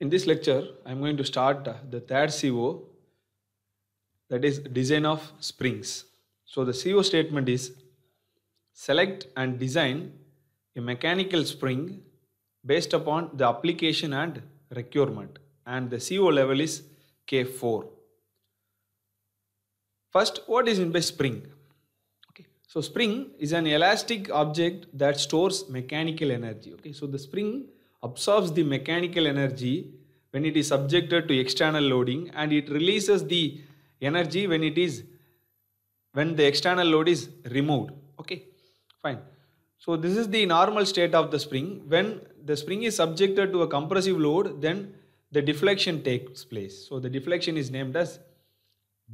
In this lecture, I'm going to start uh, the third CO, that is design of springs. So the CO statement is select and design a mechanical spring based upon the application and requirement and the CO level is K4. First, what is meant by spring? Okay. So spring is an elastic object that stores mechanical energy. Okay. So the spring absorbs the mechanical energy when it is subjected to external loading and it releases the energy when it is when the external load is removed okay fine so this is the normal state of the spring when the spring is subjected to a compressive load then the deflection takes place so the deflection is named as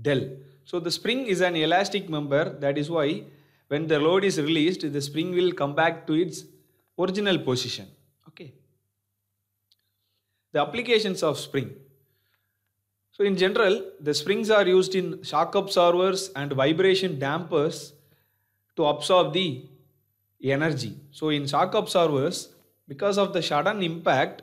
del so the spring is an elastic member that is why when the load is released the spring will come back to its original position the applications of spring. So in general, the springs are used in shock absorbers and vibration dampers to absorb the energy. So in shock absorbers, because of the sudden impact,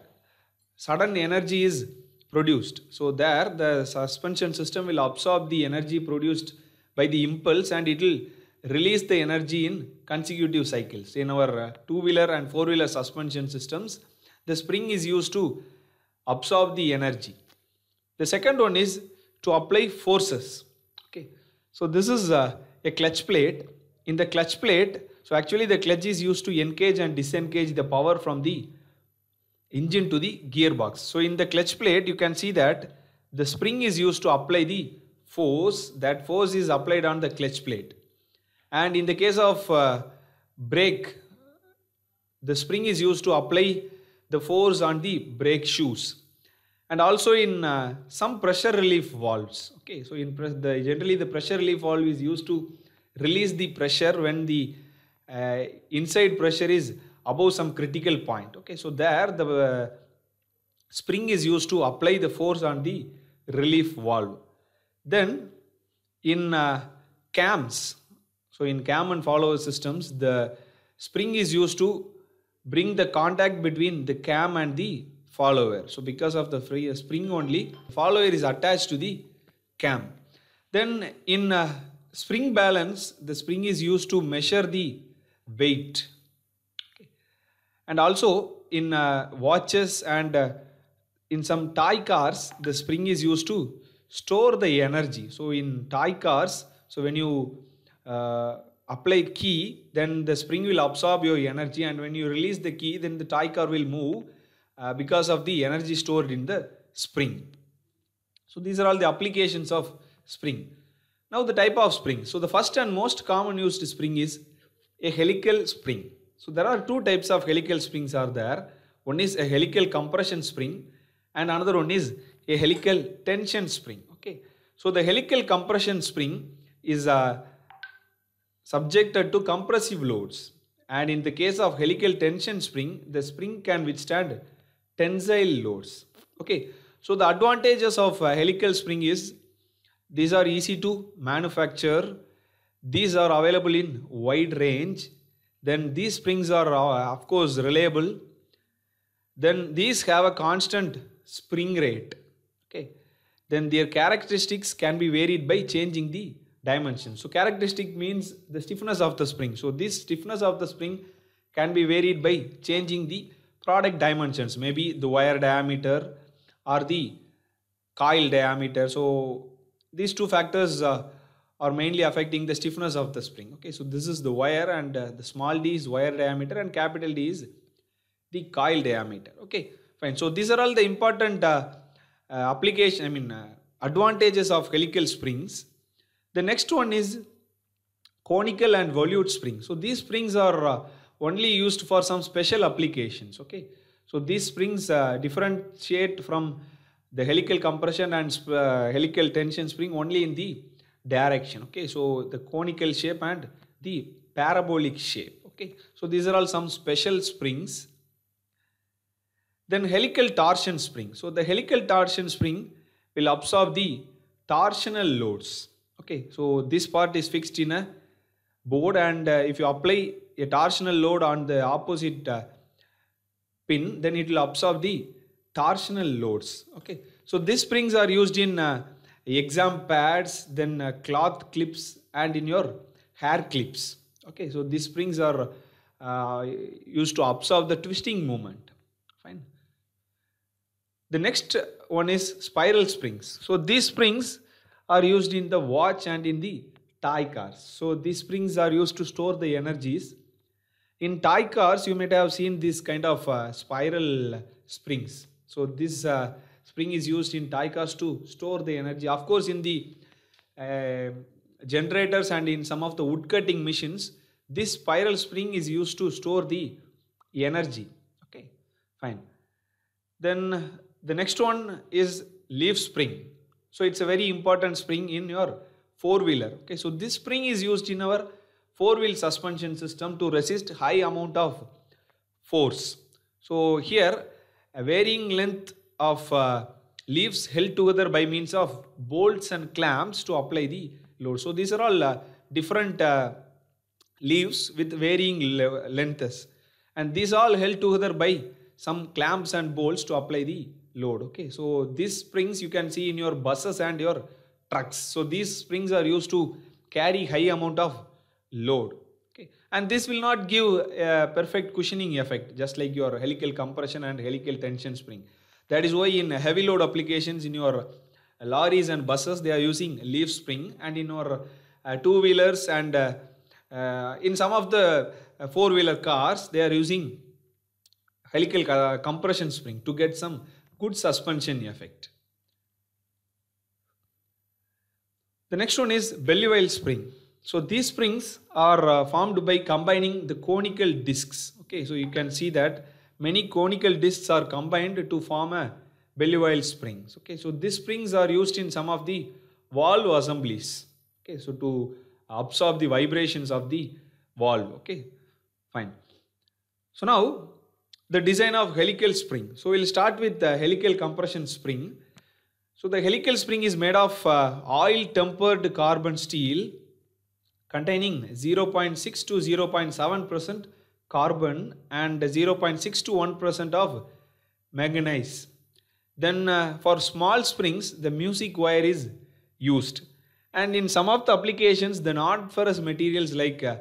sudden energy is produced. So there the suspension system will absorb the energy produced by the impulse and it will release the energy in consecutive cycles. In our uh, two-wheeler and four-wheeler suspension systems, the spring is used to absorb the energy. The second one is to apply forces. Okay, so this is a, uh, a clutch plate. In the clutch plate, so actually the clutch is used to engage and disengage the power from the engine to the gearbox. So in the clutch plate, you can see that the spring is used to apply the force. That force is applied on the clutch plate. And in the case of uh, brake, the spring is used to apply the force on the brake shoes and also in uh, some pressure relief valves okay so in the generally the pressure relief valve is used to release the pressure when the uh, inside pressure is above some critical point okay so there the uh, spring is used to apply the force on the relief valve then in uh, cams so in cam and follower systems the spring is used to bring the contact between the cam and the follower. So because of the free uh, spring only, follower is attached to the cam. Then in uh, spring balance, the spring is used to measure the weight. Okay. And also in uh, watches and uh, in some Thai cars, the spring is used to store the energy. So in Thai cars, so when you uh, apply key, then the spring will absorb your energy and when you release the key, then the tie car will move uh, because of the energy stored in the spring. So these are all the applications of spring. Now the type of spring. So the first and most common used spring is a helical spring. So there are two types of helical springs are there. One is a helical compression spring and another one is a helical tension spring. Okay. So the helical compression spring is a uh, subjected to compressive loads. And in the case of helical tension spring, the spring can withstand tensile loads. Okay, so the advantages of uh, helical spring is these are easy to manufacture, these are available in wide range, then these springs are uh, of course reliable, then these have a constant spring rate. Okay, then their characteristics can be varied by changing the dimension. So characteristic means the stiffness of the spring. So this stiffness of the spring can be varied by changing the product dimensions, maybe the wire diameter or the coil diameter. So these two factors uh, are mainly affecting the stiffness of the spring. Okay, so this is the wire and uh, the small d is wire diameter and capital D is the coil diameter. Okay, fine. So these are all the important uh, uh application, I mean uh, advantages of helical springs. The next one is conical and volute spring. So these springs are uh, only used for some special applications. Okay. So these springs uh, differentiate from the helical compression and uh, helical tension spring only in the direction. Okay. So the conical shape and the parabolic shape. Okay. So these are all some special springs. Then helical torsion spring. So the helical torsion spring will absorb the torsional loads Okay, so this part is fixed in a board and uh, if you apply a torsional load on the opposite uh, pin, then it will absorb the torsional loads. Okay, so these springs are used in uh, exam pads, then uh, cloth clips and in your hair clips. Okay, so these springs are uh, used to absorb the twisting moment. Fine. The next one is spiral springs. So these springs are used in the watch and in the tie cars. So these springs are used to store the energies. In tie cars, you might have seen this kind of uh, spiral springs. So this uh, spring is used in tie cars to store the energy. Of course, in the uh, generators and in some of the wood cutting machines, this spiral spring is used to store the energy. Okay, fine. Then the next one is leaf spring. So it's a very important spring in your four wheeler. Okay, so this spring is used in our four wheel suspension system to resist high amount of force. So here a varying length of uh, leaves held together by means of bolts and clamps to apply the load. So these are all uh, different uh, leaves with varying lengths and these all held together by some clamps and bolts to apply the load okay so these springs you can see in your buses and your trucks so these springs are used to carry high amount of load okay and this will not give a perfect cushioning effect just like your helical compression and helical tension spring that is why in heavy load applications in your lorries and buses they are using leaf spring and in your uh, two wheelers and uh, uh, in some of the uh, four wheeler cars they are using helical uh, compression spring to get some good suspension effect. The next one is Belleville spring. So these springs are uh, formed by combining the conical discs. Okay, so you can see that many conical discs are combined to form a Belleville springs. Okay, so these springs are used in some of the valve assemblies. Okay, so to absorb the vibrations of the valve. Okay, fine. So now the design of helical spring. So we'll start with the helical compression spring. So the helical spring is made of uh, oil tempered carbon steel containing 0.6 to 0.7% carbon and 0.6 to 1% of manganese. Then uh, for small springs, the music wire is used. And in some of the applications, the non-ferrous materials like uh,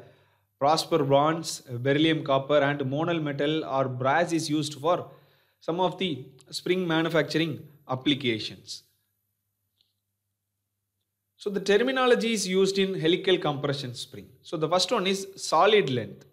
Prosper bronze, beryllium copper, and monal metal or brass is used for some of the spring manufacturing applications. So the terminology is used in helical compression spring. So the first one is solid length.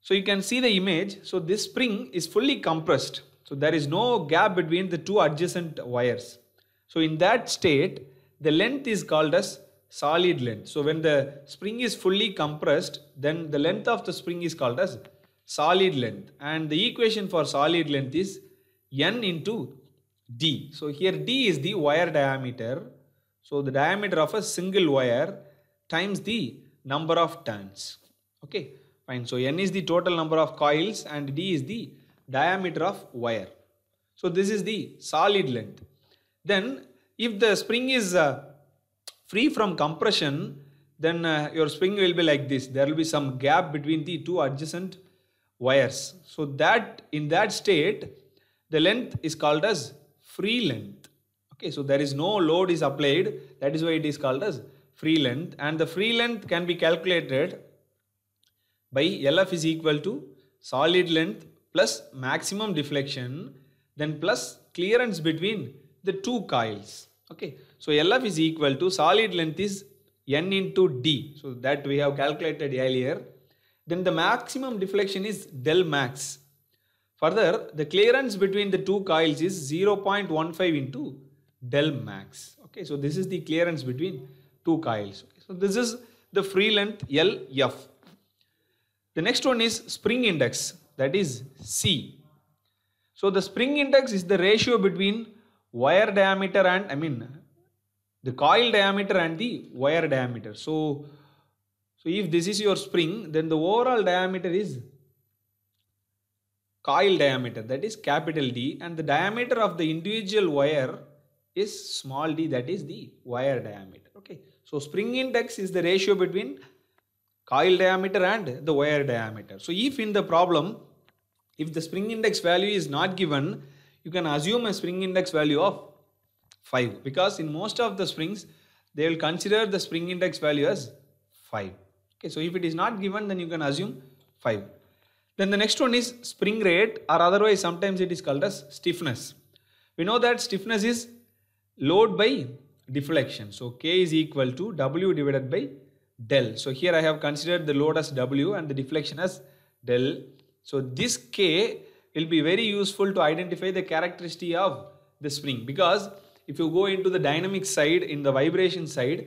So you can see the image. So this spring is fully compressed. So there is no gap between the two adjacent wires. So in that state, the length is called as solid length. So when the spring is fully compressed, then the length of the spring is called as solid length. And the equation for solid length is n into d. So here d is the wire diameter. So the diameter of a single wire times the number of turns. Okay, fine. So n is the total number of coils and d is the diameter of wire. So this is the solid length. Then if the spring is uh, free from compression, then uh, your spring will be like this. There will be some gap between the two adjacent wires. So that in that state, the length is called as free length. Okay, so there is no load is applied. That is why it is called as free length. And the free length can be calculated by LF is equal to solid length plus maximum deflection, then plus clearance between the two coils. Okay, so LF is equal to solid length is n into d. So that we have calculated earlier. Then the maximum deflection is del max. Further, the clearance between the two coils is 0.15 into del max. Okay, so this is the clearance between two coils. Okay, so this is the free length LF. The next one is spring index that is C. So the spring index is the ratio between wire diameter and I mean the coil diameter and the wire diameter. So, so if this is your spring, then the overall diameter is coil diameter that is capital D and the diameter of the individual wire is small d that is the wire diameter. Okay. So spring index is the ratio between coil diameter and the wire diameter. So if in the problem if the spring index value is not given you can assume a spring index value of 5 because in most of the springs they will consider the spring index value as 5. Okay, so if it is not given then you can assume 5. Then the next one is spring rate or otherwise sometimes it is called as stiffness. We know that stiffness is load by deflection. So K is equal to W divided by del. So here I have considered the load as W and the deflection as del. So this K will be very useful to identify the characteristic of the spring because if you go into the dynamic side in the vibration side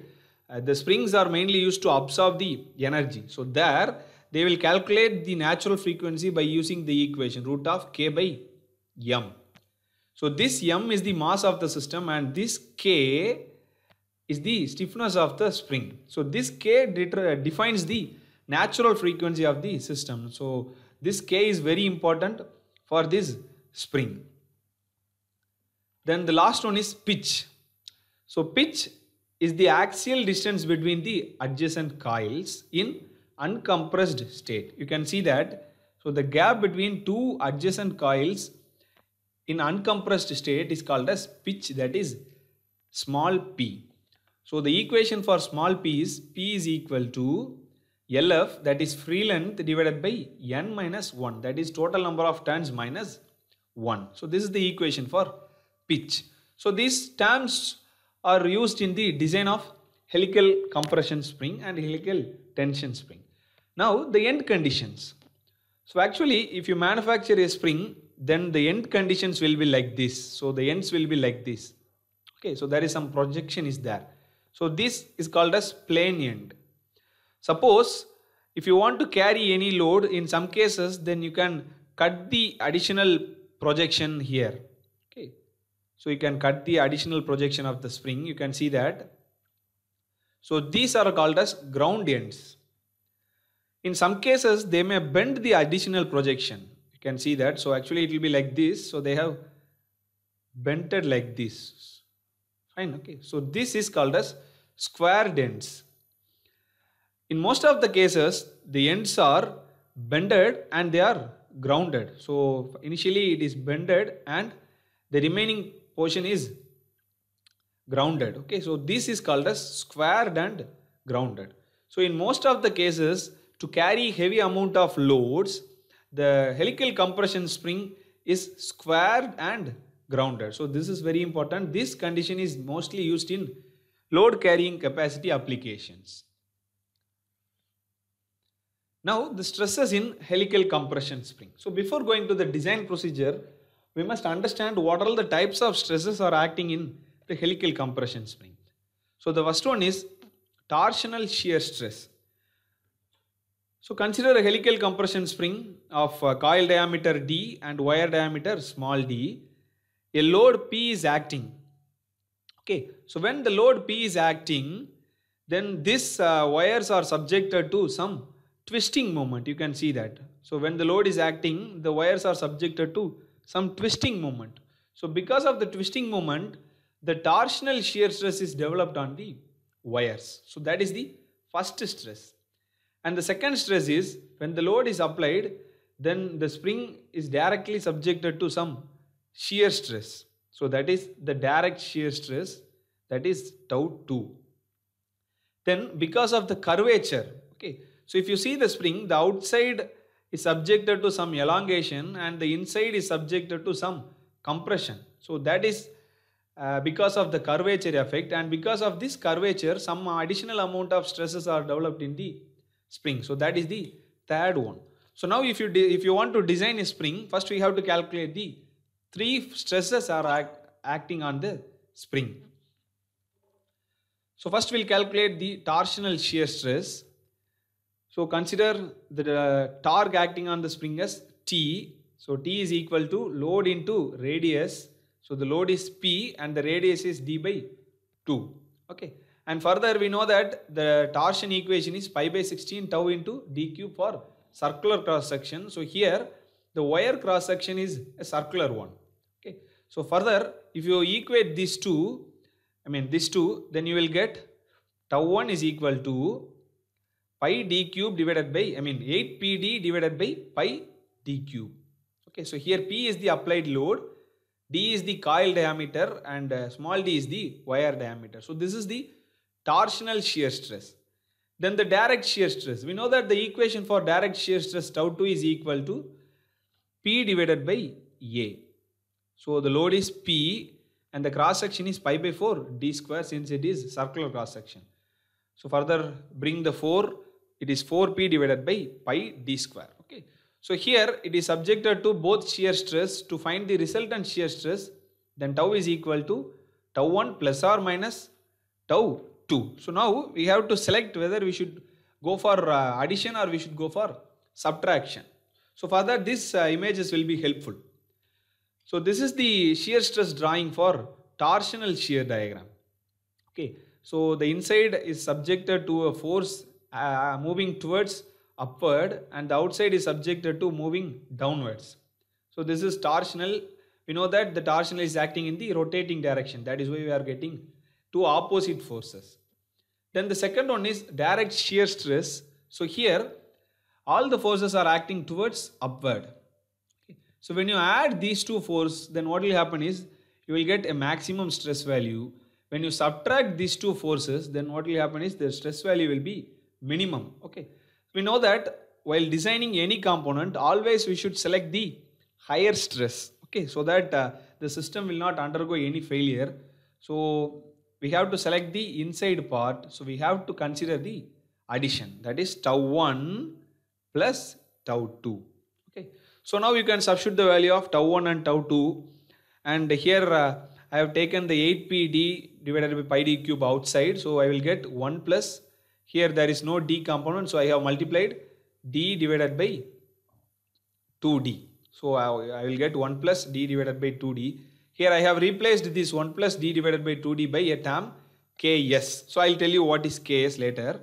uh, the springs are mainly used to absorb the energy so there they will calculate the natural frequency by using the equation root of k by m so this m is the mass of the system and this k is the stiffness of the spring so this k uh, defines the natural frequency of the system so this k is very important for this spring. Then the last one is pitch. So pitch is the axial distance between the adjacent coils in uncompressed state. You can see that. So the gap between two adjacent coils in uncompressed state is called as pitch that is small p. So the equation for small p is p is equal to LF that is free length divided by n minus 1 that is total number of turns minus 1. So this is the equation for pitch. So these terms are used in the design of helical compression spring and helical tension spring. Now the end conditions. So actually if you manufacture a spring then the end conditions will be like this. So the ends will be like this. Okay so there is some projection is there. So this is called as plane end. Suppose if you want to carry any load in some cases then you can cut the additional projection here. Okay. So you can cut the additional projection of the spring. You can see that. So these are called as ground ends. In some cases they may bend the additional projection. You can see that. So actually it will be like this. So they have bented like this. Fine. Okay. So this is called as squared ends in most of the cases the ends are bended and they are grounded so initially it is bended and the remaining portion is grounded okay so this is called as squared and grounded so in most of the cases to carry heavy amount of loads the helical compression spring is squared and grounded so this is very important this condition is mostly used in load carrying capacity applications now the stresses in helical compression spring. So before going to the design procedure, we must understand what all the types of stresses are acting in the helical compression spring. So the first one is torsional shear stress. So consider a helical compression spring of uh, coil diameter D and wire diameter small d. A load P is acting. Okay, so when the load P is acting, then these uh, wires are subjected to some twisting moment you can see that so when the load is acting the wires are subjected to some twisting moment so because of the twisting moment the torsional shear stress is developed on the wires so that is the first stress and the second stress is when the load is applied then the spring is directly subjected to some shear stress so that is the direct shear stress that is tau 2 then because of the curvature okay so if you see the spring, the outside is subjected to some elongation and the inside is subjected to some compression. So that is uh, because of the curvature effect and because of this curvature some additional amount of stresses are developed in the spring. So that is the third one. So now if you if you want to design a spring first we have to calculate the three stresses are act acting on the spring. So first we'll calculate the torsional shear stress so consider the uh, torque acting on the spring as T. So T is equal to load into radius. So the load is P and the radius is D by 2. Okay. And further we know that the torsion equation is pi by 16 tau into d cube for circular cross section. So here the wire cross section is a circular one. Okay. So further if you equate these two, I mean these two, then you will get tau 1 is equal to pi d cube divided by, I mean 8pd divided by pi d cube. Okay, so here P is the applied load, D is the coil diameter and uh, small d is the wire diameter. So this is the torsional shear stress. Then the direct shear stress. We know that the equation for direct shear stress tau 2 is equal to P divided by A. So the load is P and the cross section is pi by 4 d square since it is circular cross section. So further bring the 4 it is 4p divided by pi d square. Okay. So here it is subjected to both shear stress. To find the resultant shear stress, then tau is equal to tau 1 plus or minus tau 2. So now we have to select whether we should go for uh, addition or we should go for subtraction. So for that this uh, images will be helpful. So this is the shear stress drawing for torsional shear diagram. Okay. So the inside is subjected to a force uh, moving towards upward and the outside is subjected to moving downwards. So this is torsional. We know that the torsional is acting in the rotating direction. That is why we are getting two opposite forces. Then the second one is direct shear stress. So here all the forces are acting towards upward. So when you add these two forces, then what will happen is you will get a maximum stress value. When you subtract these two forces, then what will happen is the stress value will be minimum. Okay. We know that while designing any component, always we should select the higher stress. Okay. So that uh, the system will not undergo any failure. So we have to select the inside part. So we have to consider the addition that is tau 1 plus tau 2. Okay. So now you can substitute the value of tau 1 and tau 2 and here uh, I have taken the 8pd divided by pi d cube outside. So I will get 1 plus here there is no d component, so I have multiplied d divided by 2d. So I, I will get 1 plus d divided by 2d. Here I have replaced this 1 plus d divided by 2d by a term Ks. So I'll tell you what is Ks later.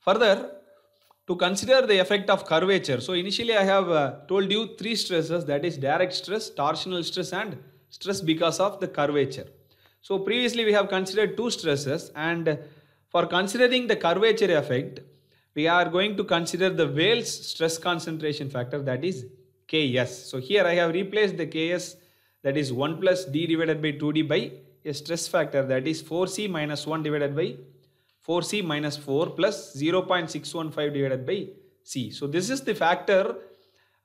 Further, to consider the effect of curvature. So initially I have uh, told you three stresses that is direct stress, torsional stress and stress because of the curvature. So previously we have considered two stresses and for considering the curvature effect, we are going to consider the Wales stress concentration factor that is Ks. So here I have replaced the Ks that is 1 plus d divided by 2d by a stress factor that is 4c minus 1 divided by 4c minus 4 plus 0.615 divided by c. So this is the factor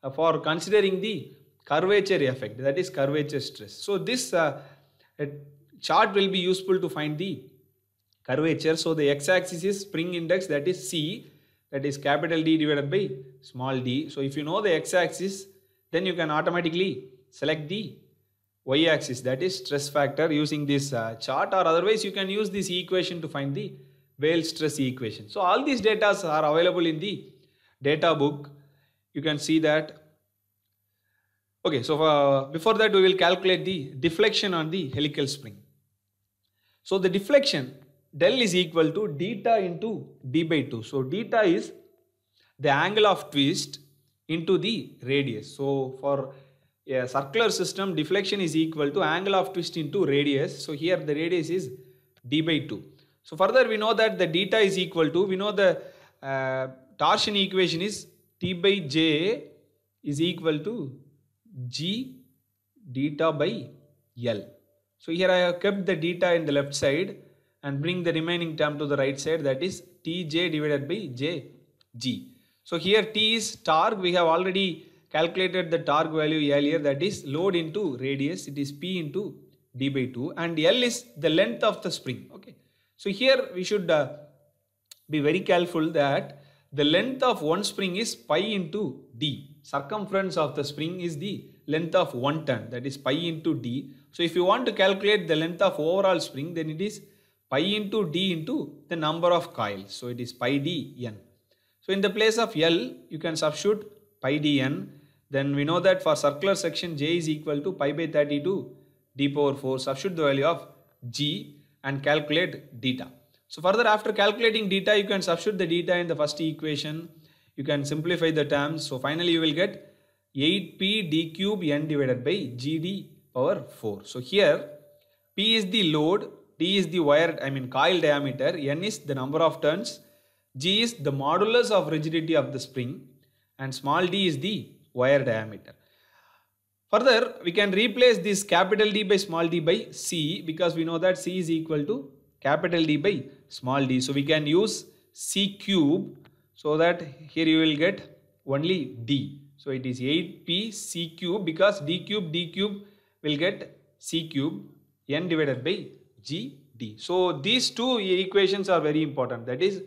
uh, for considering the curvature effect that is curvature stress. So this uh, uh chart will be useful to find the curvature. So the x-axis is spring index that is C that is capital D divided by small d. So if you know the x-axis then you can automatically select the y-axis that is stress factor using this uh, chart or otherwise you can use this equation to find the Whale stress equation. So all these data are available in the data book. You can see that. Okay, so for, uh, before that we will calculate the deflection on the helical spring. So the deflection del is equal to theta into d by 2. So theta is the angle of twist into the radius. So for a circular system, deflection is equal to angle of twist into radius. So here the radius is d by 2. So further we know that the theta is equal to, we know the uh, torsion equation is t by j is equal to g theta by L. So here I have kept the theta in the left side and bring the remaining term to the right side that is tj divided by jg. So here T is torque we have already calculated the torque value earlier that is load into radius it is P into D by 2 and L is the length of the spring okay. So here we should uh, be very careful that the length of one spring is pi into D circumference of the spring is the length of one turn. that is pi into D. So if you want to calculate the length of overall spring then it is pi into d into the number of coils. So it is pi dn. So in the place of L, you can substitute pi dn. Then we know that for circular section J is equal to pi by 32 d power 4. Substitute the value of G and calculate deta. So further after calculating deta, you can substitute the data in the first equation. You can simplify the terms. So finally you will get 8p d cube n divided by gd power 4. So here p is the load T is the wire, I mean coil diameter, N is the number of turns, G is the modulus of rigidity of the spring and small d is the wire diameter. Further, we can replace this capital D by small d by C because we know that C is equal to capital D by small d. So we can use C cube so that here you will get only D. So it is 8P C cube because D cube D cube will get C cube N divided by GD. So these two equations are very important. That is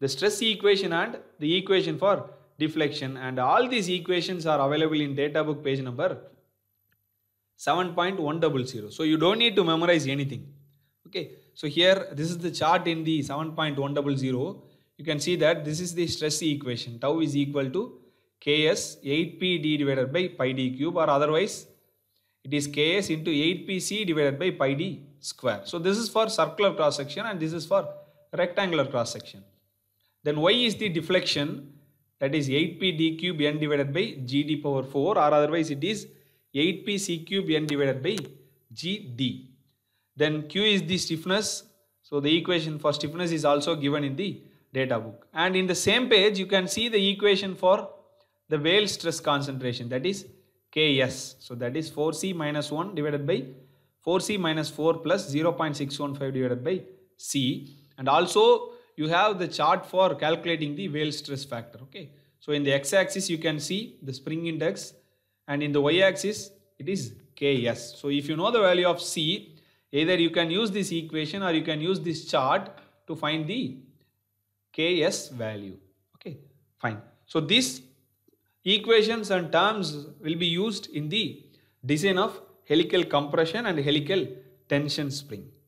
the stress equation and the equation for deflection. And all these equations are available in data book page number 7.100. So you don't need to memorize anything. Okay. So here this is the chart in the 7.100. You can see that this is the stress equation. Tau is equal to Ks 8PD divided by pi D cube or otherwise it is Ks into 8PC divided by pi D square. So this is for circular cross section and this is for rectangular cross section. Then y is the deflection that is 8p d cube n divided by gd power 4 or otherwise it is 8p c cube n divided by gd. Then q is the stiffness. So the equation for stiffness is also given in the data book. And in the same page you can see the equation for the whale stress concentration that is Ks. So that is 4C minus 1 divided by 4c minus 4 plus 0.615 divided by c and also you have the chart for calculating the whale stress factor okay so in the x-axis you can see the spring index and in the y-axis it is ks so if you know the value of c either you can use this equation or you can use this chart to find the ks value okay fine so these equations and terms will be used in the design of helical compression and helical tension spring.